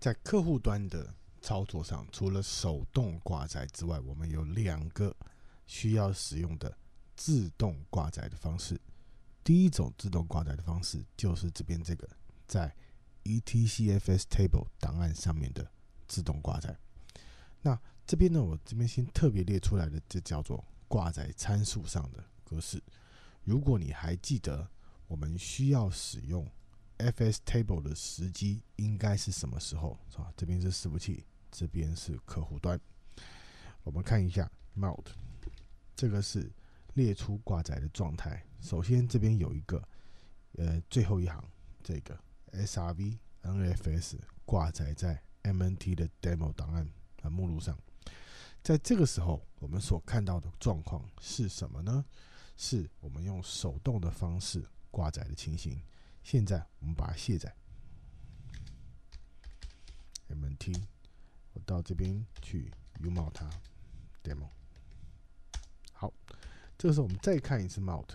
在客户端的操作上，除了手动挂载之外，我们有两个需要使用的自动挂载的方式。第一种自动挂载的方式，就是这边这个在 /etc/fstab l e 档案上面的自动挂载。那这边呢，我这边先特别列出来的，这叫做挂载参数上的格式。如果你还记得，我们需要使用。f s table 的时机应该是什么时候？是吧？这边是伺服器，这边是客户端。我们看一下 mount，这个是列出挂载的状态。首先，这边有一个，呃，最后一行这个 SrvNFS 挂载在 mnt 的 demo 档案啊目录上。在这个时候，我们所看到的状况是什么呢？是我们用手动的方式挂载的情形。现在我们把它卸载。mnt，我到这边去 u m o u n t 它，demo。好，这个时候我们再看一次 mount，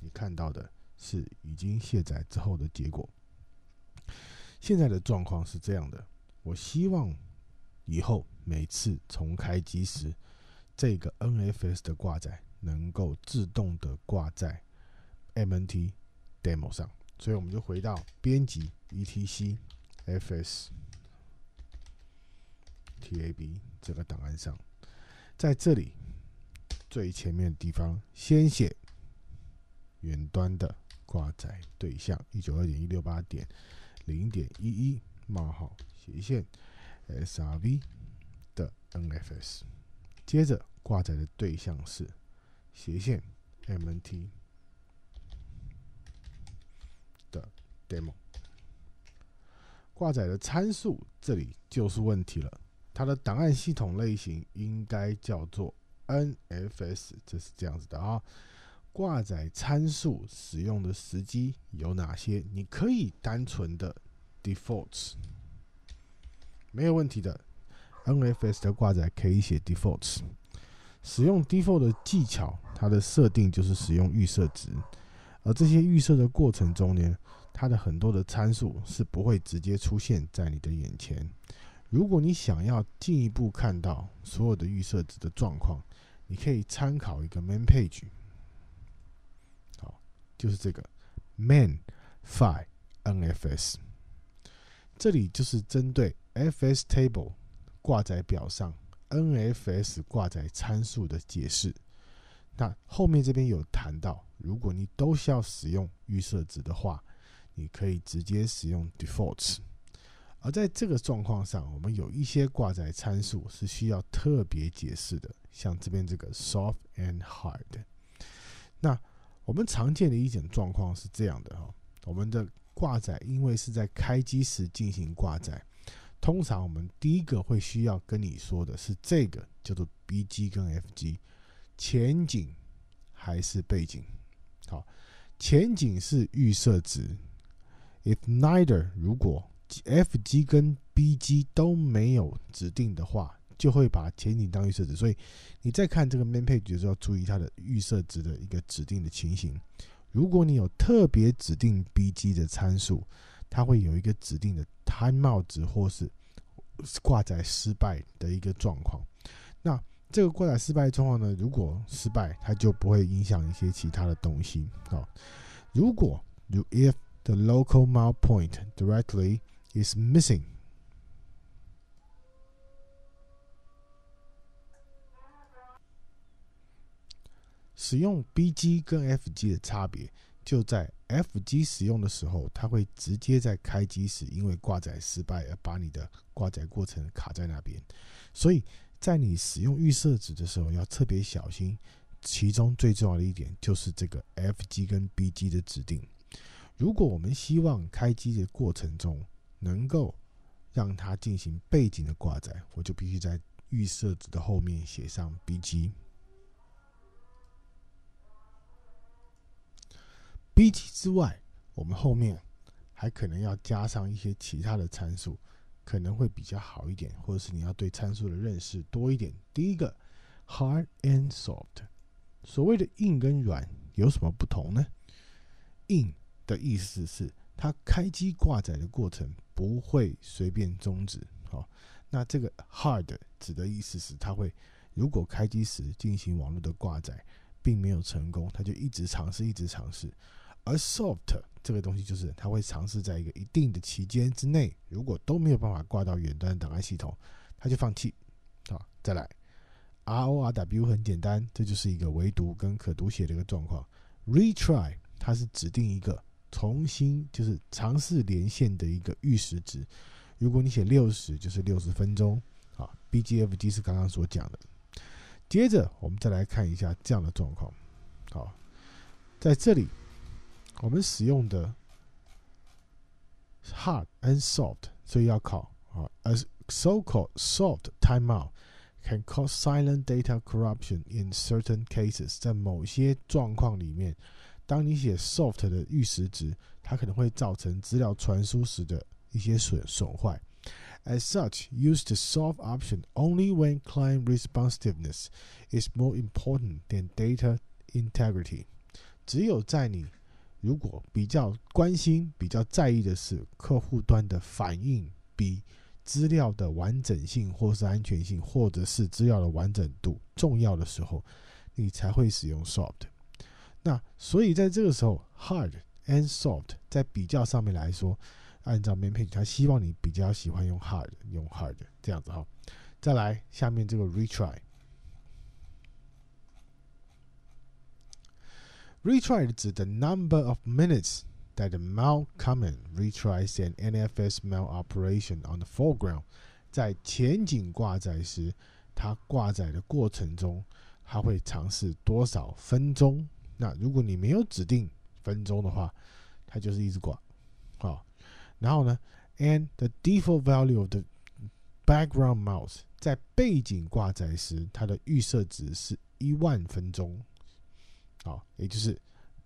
你看到的是已经卸载之后的结果。现在的状况是这样的：我希望以后每次重开机时，这个 NFS 的挂载能够自动的挂在 mnt demo 上。所以我们就回到编辑 /etc/fstab 这个档案上，在这里最前面的地方先写远端的挂载对象一九二点一六八点零点一一冒号斜线 s r v 的 nfs，接着挂载的对象是斜线 mnt。demo 挂载的参数这里就是问题了。它的档案系统类型应该叫做 NFS，这是这样子的啊。挂载参数使用的时机有哪些？你可以单纯的 defaults，没有问题的。NFS 的挂载可以写 defaults。使用 default 的技巧，它的设定就是使用预设值。而这些预设的过程中呢？它的很多的参数是不会直接出现在你的眼前。如果你想要进一步看到所有的预设值的状况，你可以参考一个 man page，好，就是这个 man file nfs。这里就是针对 fs table 挂载表上 nfs 挂载参数的解释。那后面这边有谈到，如果你都需要使用预设值的话。你可以直接使用 defaults，而在这个状况上，我们有一些挂载参数是需要特别解释的，像这边这个 soft and hard。那我们常见的一种状况是这样的哈，我们的挂载因为是在开机时进行挂载，通常我们第一个会需要跟你说的是这个叫做 bg 跟 fg，前景还是背景？好，前景是预设值。If neither 如果 F G 跟 B G 都没有指定的话，就会把前景当预设值。所以你在看这个 main page 的时候，注意它的预设值的一个指定的情形。如果你有特别指定 B G 的参数，它会有一个指定的 time out 值或是挂载失败的一个状况。那这个挂载失败的状况呢？如果失败，它就不会影响一些其他的东西哦。如果如 if The local mount point directly is missing. 使用 BG 跟 FG 的差别，就在 FG 使用的时候，它会直接在开机时因为挂载失败而把你的挂载过程卡在那边。所以在你使用预设值的时候要特别小心。其中最重要的一点就是这个 FG 跟 BG 的指定。如果我们希望开机的过程中能够让它进行背景的挂载，我就必须在预设置的后面写上 B G。B G 之外，我们后面还可能要加上一些其他的参数，可能会比较好一点，或者是你要对参数的认识多一点。第一个 hard and soft，所谓的硬跟软有什么不同呢？硬的意思是，它开机挂载的过程不会随便终止，好，那这个 hard 指的意思是，它会如果开机时进行网络的挂载并没有成功，它就一直尝试，一直尝试。而 soft 这个东西就是它会尝试在一个一定的期间之内，如果都没有办法挂到远端的档案系统，它就放弃，好，再来。R O R W 很简单，这就是一个唯独跟可读写的一个状况。Retry 它是指定一个。重新就是尝试连线的一个预时值，如果你写六十，就是六十分钟啊。BGFG 是刚刚所讲的，接着我们再来看一下这样的状况。好，在这里我们使用的 hard and soft 所以要考啊。A so-called soft timeout can cause silent data corruption in certain cases，在某些状况里面。当你写 soft 的阈值值，它可能会造成资料传输时的一些损损坏。As such, use the soft option only when client responsiveness is more important than data integrity. 只有在你如果比较关心、比较在意的是客户端的反应比资料的完整性或是安全性或者是资料的完整度重要的时候，你才会使用 soft。那所以在这个时候，hard and soft 在比较上面来说，按照 main page，他希望你比较喜欢用 hard，用 hard 这样子哈。再来，下面这个 retry。Retry 指的 number of minutes that the mail command retries an NFS mail operation on the foreground，在前景挂载时，它挂载的过程中，它会尝试多少分钟那如果你没有指定分钟的话，它就是一直挂。好，然后呢，and the default value of the background mouse 在背景挂载时，它的预设值是一万分钟。好，也就是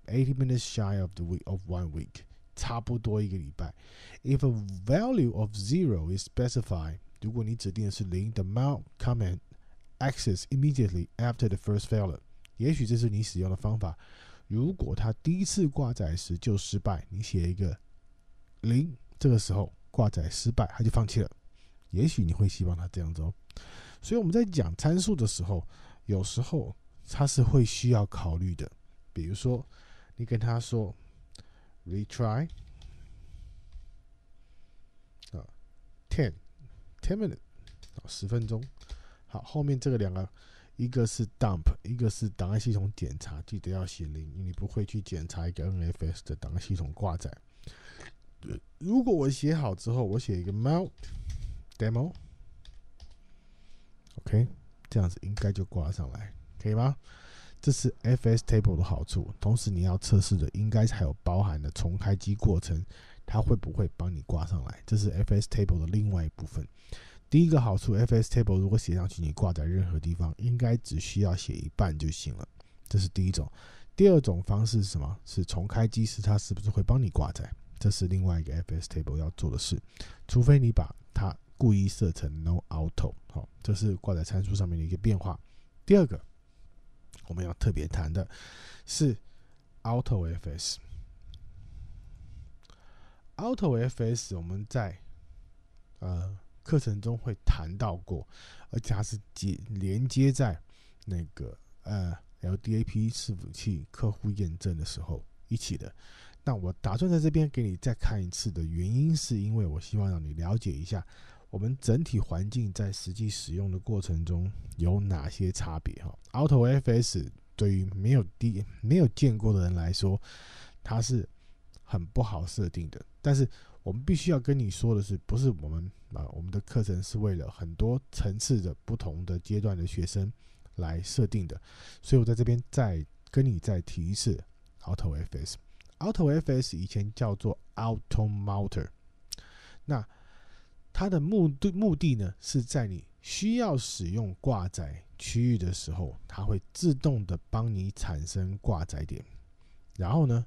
eighty minutes shy of the week of one week，差不多一个礼拜。If a value of zero is specified，如果你指定的是零，the mount command access immediately after the first failure。也许这是你使用的方法。如果他第一次挂载时就失败，你写一个零，这个时候挂载失败，他就放弃了。也许你会希望他这样做。所以我们在讲参数的时候，有时候它是会需要考虑的。比如说，你跟他说 retry 啊，ten ten minutes，十分钟。好，后面这个两个。一个是 dump，一个是档案系统检查，记得要写零。你不会去检查一个 NFS 的档案系统挂载。如果我写好之后，我写一个 mount demo，OK，这样子应该就挂上来，可以吗？这是 fs table 的好处。同时你要测试的，应该还有包含的重开机过程，它会不会帮你挂上来？这是 fs table 的另外一部分。第一个好处，fs table 如果写上去，你挂在任何地方，应该只需要写一半就行了。这是第一种。第二种方式是什么？是重开机时，它是不是会帮你挂载？这是另外一个 fs table 要做的事。除非你把它故意设成 no auto，好，这是挂在参数上面的一个变化。第二个，我们要特别谈的是 auto fs。auto fs 我们在呃。课程中会谈到过，而且它是接连接在那个呃 LDAP 伺服器客户验证的时候一起的。那我打算在这边给你再看一次的原因，是因为我希望让你了解一下我们整体环境在实际使用的过程中有哪些差别哈。a u t o f s 对于没有第没有见过的人来说，它是很不好设定的，但是。我们必须要跟你说的是，不是我们啊？我们的课程是为了很多层次的、不同的阶段的学生来设定的。所以我在这边再跟你再提一次，auto fs，auto fs 以前叫做 auto m o t o r 那它的目的目的呢，是在你需要使用挂载区域的时候，它会自动的帮你产生挂载点。然后呢，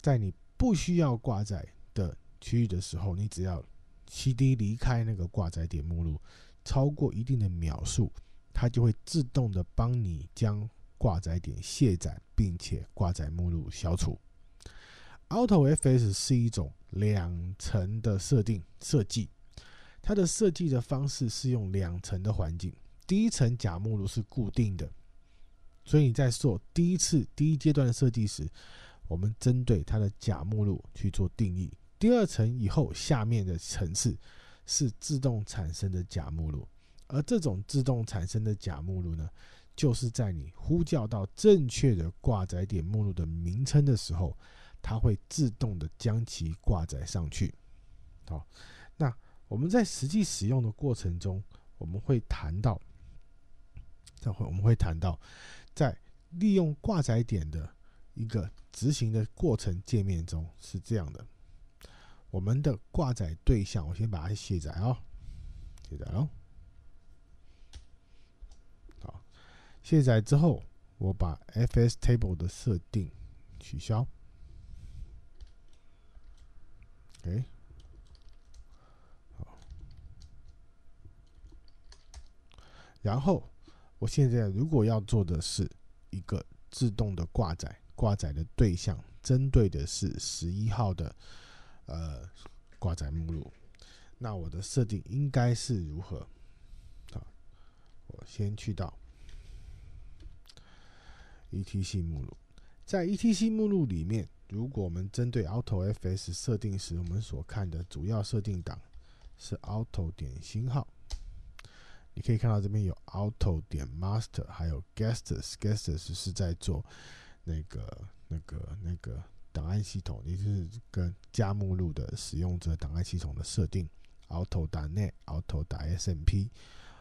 在你不需要挂载的。区域的时候，你只要 C D 离开那个挂载点目录超过一定的秒数，它就会自动的帮你将挂载点卸载，并且挂载目录消除。Auto F S 是一种两层的设定设计，它的设计的方式是用两层的环境。第一层假目录是固定的，所以你在做第一次第一阶段的设计时，我们针对它的假目录去做定义。第二层以后，下面的层次是自动产生的假目录，而这种自动产生的假目录呢，就是在你呼叫到正确的挂载点目录的名称的时候，它会自动的将其挂载上去。好，那我们在实际使用的过程中，我们会谈到，这会我们会谈到，在利用挂载点的一个执行的过程界面中是这样的。我们的挂载对象，我先把它卸载啊，卸载喽。好，卸载之后，我把 FS Table 的设定取消。哎，好。然后，我现在如果要做的是一个自动的挂载，挂载的对象针对的是十一号的。呃，挂载目录，那我的设定应该是如何？啊，我先去到 /etc 目录，在 /etc 目录里面，如果我们针对 autofs 设定时，我们所看的主要设定档是 auto 点星号。你可以看到这边有 auto 点 master，还有 guests，guests 是在做那个、那个、那个。档案系统，也就是跟加目录的使用者档案系统的设定，auto 打 net，auto 打 s m p，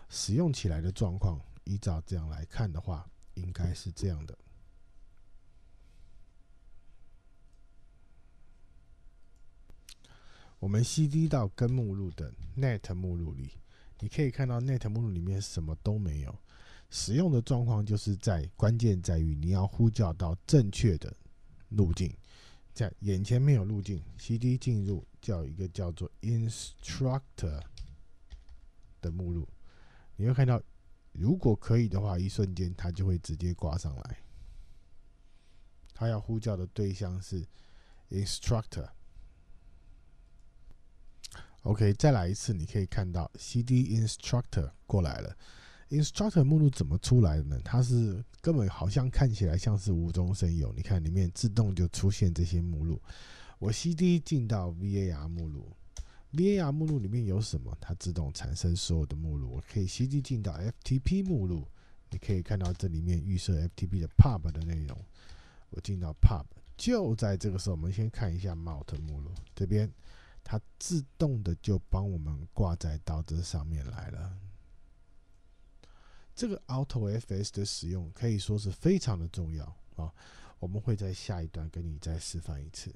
使用起来的状况，依照这样来看的话，应该是这样的。我们 cd 到根目录的 net 目录里，你可以看到 net 目录里面什么都没有。使用的状况就是在关键在于你要呼叫到正确的路径。在眼前没有路径，cd 进入叫一个叫做 instructor 的目录，你会看到，如果可以的话，一瞬间它就会直接挂上来。它要呼叫的对象是 instructor。OK，再来一次，你可以看到 cd instructor 过来了。Instructor 目录怎么出来的？呢？它是根本好像看起来像是无中生有。你看里面自动就出现这些目录。我 cd 进到 var 目录，var 目录里面有什么？它自动产生所有的目录。我可以 cd 进到 ftp 目录，你可以看到这里面预设 ftp 的 pub 的内容。我进到 pub，就在这个时候，我们先看一下 mount 目录这边，它自动的就帮我们挂在到这上面来了。这个 autoFS 的使用可以说是非常的重要啊，我们会在下一段跟你再示范一次。